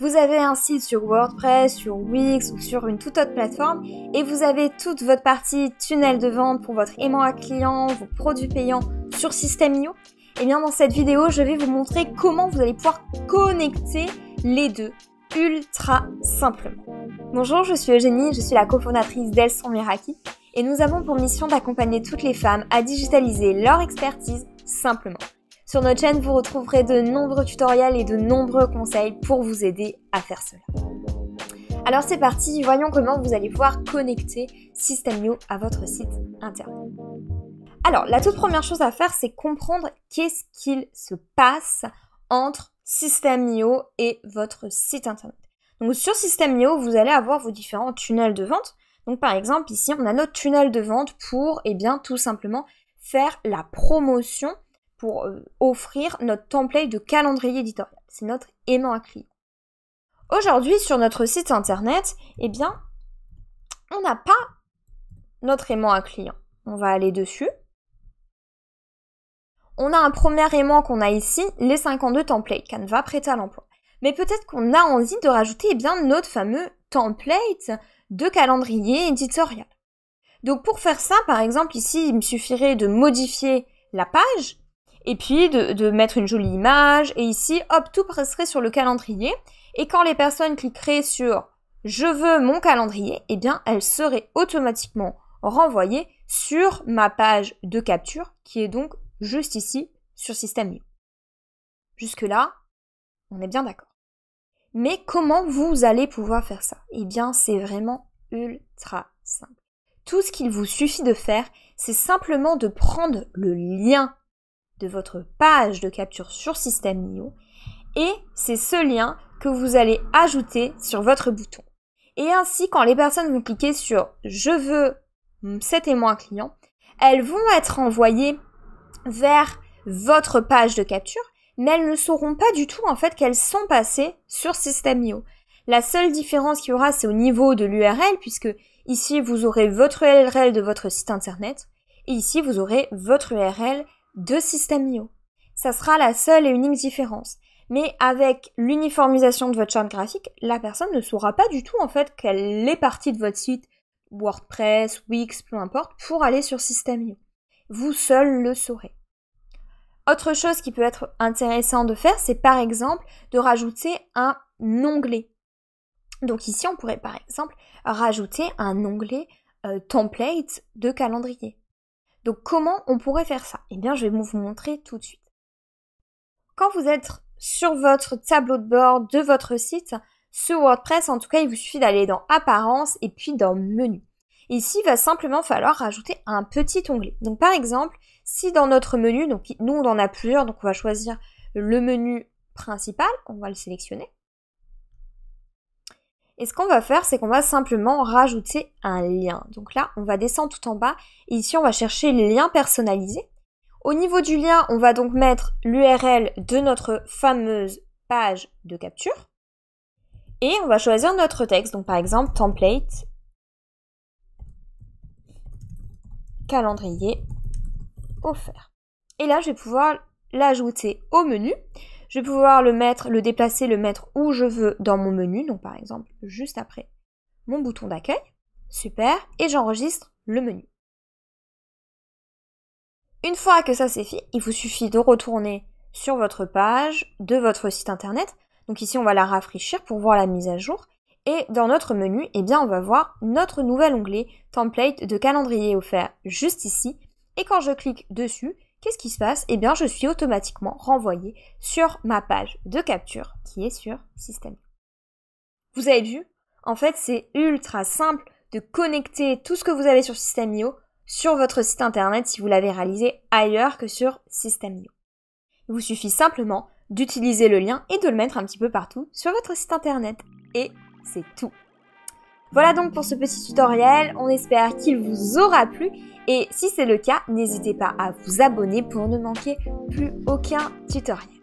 Vous avez un site sur WordPress, sur Wix ou sur une toute autre plateforme et vous avez toute votre partie tunnel de vente pour votre aimant à client, vos produits payants sur System.io. Et eh bien dans cette vidéo, je vais vous montrer comment vous allez pouvoir connecter les deux ultra simplement. Bonjour, je suis Eugénie, je suis la cofondatrice d'Elson Miraki et nous avons pour mission d'accompagner toutes les femmes à digitaliser leur expertise simplement. Sur notre chaîne, vous retrouverez de nombreux tutoriels et de nombreux conseils pour vous aider à faire cela. Alors c'est parti, voyons comment vous allez pouvoir connecter Systemio à votre site internet. Alors la toute première chose à faire, c'est comprendre qu'est-ce qu'il se passe entre Systemio et votre site internet. Donc sur Systemio, vous allez avoir vos différents tunnels de vente. Donc par exemple ici, on a notre tunnel de vente pour, et eh bien, tout simplement faire la promotion pour euh, offrir notre template de calendrier éditorial. C'est notre aimant à client. Aujourd'hui, sur notre site internet, eh bien, on n'a pas notre aimant à client. On va aller dessus. On a un premier aimant qu'on a ici, les 52 templates, Canva prêt à l'emploi. Mais peut-être qu'on a envie de rajouter eh bien, notre fameux template de calendrier éditorial. Donc pour faire ça, par exemple, ici, il me suffirait de modifier la page et puis de, mettre une jolie image. Et ici, hop, tout resterait sur le calendrier. Et quand les personnes cliqueraient sur je veux mon calendrier, eh bien, elles seraient automatiquement renvoyées sur ma page de capture qui est donc juste ici sur Système.io. Jusque-là, on est bien d'accord. Mais comment vous allez pouvoir faire ça Eh bien, c'est vraiment ultra simple. Tout ce qu'il vous suffit de faire, c'est simplement de prendre le lien de votre page de capture sur System.io et c'est ce lien que vous allez ajouter sur votre bouton. Et ainsi, quand les personnes vont cliquer sur Je veux hum, et moi client, elles vont être envoyées vers votre page de capture, mais elles ne sauront pas du tout en fait qu'elles sont passées sur System.io. La seule différence qu'il y aura, c'est au niveau de l'URL, puisque ici vous aurez votre URL de votre site internet, et ici vous aurez votre URL de systèmes IO. Ça sera la seule et unique différence. Mais avec l'uniformisation de votre charte graphique, la personne ne saura pas du tout en fait qu'elle est partie de votre site WordPress, Wix, peu importe, pour aller sur System.io. Vous seul le saurez. Autre chose qui peut être intéressant de faire, c'est par exemple de rajouter un onglet. Donc ici, on pourrait par exemple rajouter un onglet euh, template de calendrier. Donc comment on pourrait faire ça Eh bien, je vais vous montrer tout de suite. Quand vous êtes sur votre tableau de bord de votre site, ce WordPress, en tout cas, il vous suffit d'aller dans Apparence et puis dans Menu. Ici, il va simplement falloir rajouter un petit onglet. Donc, par exemple, si dans notre menu, donc nous, on en a plusieurs, donc on va choisir le menu principal, on va le sélectionner. Et ce qu'on va faire, c'est qu'on va simplement rajouter un lien. Donc là, on va descendre tout en bas et ici, on va chercher les liens personnalisés. Au niveau du lien, on va donc mettre l'URL de notre fameuse page de capture. Et on va choisir notre texte. Donc par exemple, template, calendrier offert. Et là, je vais pouvoir l'ajouter au menu. Je vais pouvoir le mettre, le déplacer, le mettre où je veux dans mon menu, donc par exemple juste après mon bouton d'accueil. Super, et j'enregistre le menu. Une fois que ça c'est fait, il vous suffit de retourner sur votre page de votre site internet. Donc ici on va la rafraîchir pour voir la mise à jour. Et dans notre menu, eh bien on va voir notre nouvel onglet template de calendrier offert juste ici. Et quand je clique dessus, qu'est-ce qui se passe Eh bien, je suis automatiquement renvoyé sur ma page de capture qui est sur System.io. Vous avez vu En fait, c'est ultra simple de connecter tout ce que vous avez sur System.io sur votre site internet si vous l'avez réalisé ailleurs que sur System.io. Il vous suffit simplement d'utiliser le lien et de le mettre un petit peu partout sur votre site internet. Et c'est tout. Voilà donc pour ce petit tutoriel, on espère qu'il vous aura plu et si c'est le cas, n'hésitez pas à vous abonner pour ne manquer plus aucun tutoriel.